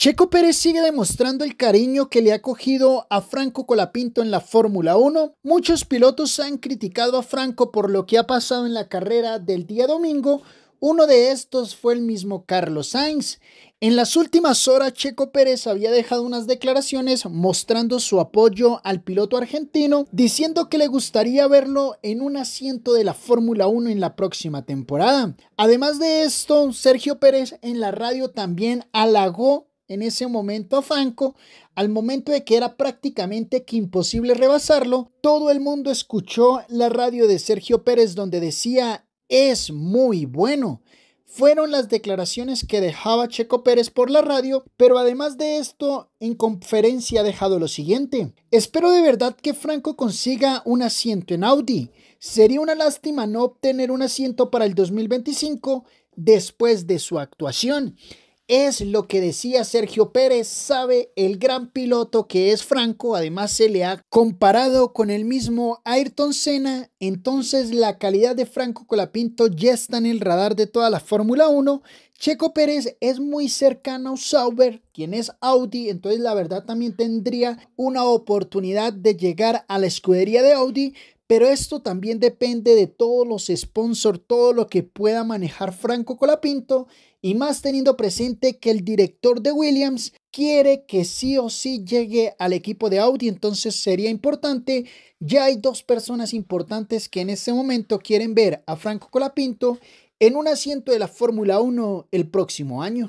Checo Pérez sigue demostrando el cariño que le ha cogido a Franco Colapinto en la Fórmula 1. Muchos pilotos han criticado a Franco por lo que ha pasado en la carrera del día domingo. Uno de estos fue el mismo Carlos Sainz. En las últimas horas, Checo Pérez había dejado unas declaraciones mostrando su apoyo al piloto argentino, diciendo que le gustaría verlo en un asiento de la Fórmula 1 en la próxima temporada. Además de esto, Sergio Pérez en la radio también halagó en ese momento a Franco, al momento de que era prácticamente que imposible rebasarlo, todo el mundo escuchó la radio de Sergio Pérez donde decía, es muy bueno. Fueron las declaraciones que dejaba Checo Pérez por la radio, pero además de esto, en conferencia ha dejado lo siguiente. Espero de verdad que Franco consiga un asiento en Audi. Sería una lástima no obtener un asiento para el 2025 después de su actuación. Es lo que decía Sergio Pérez, sabe el gran piloto que es Franco, además se le ha comparado con el mismo Ayrton Senna, entonces la calidad de Franco Colapinto ya está en el radar de toda la Fórmula 1. Checo Pérez es muy cercano a Sauber, quien es Audi, entonces la verdad también tendría una oportunidad de llegar a la escudería de Audi, pero esto también depende de todos los sponsors, todo lo que pueda manejar Franco Colapinto y más teniendo presente que el director de Williams quiere que sí o sí llegue al equipo de Audi, entonces sería importante. Ya hay dos personas importantes que en este momento quieren ver a Franco Colapinto en un asiento de la Fórmula 1 el próximo año.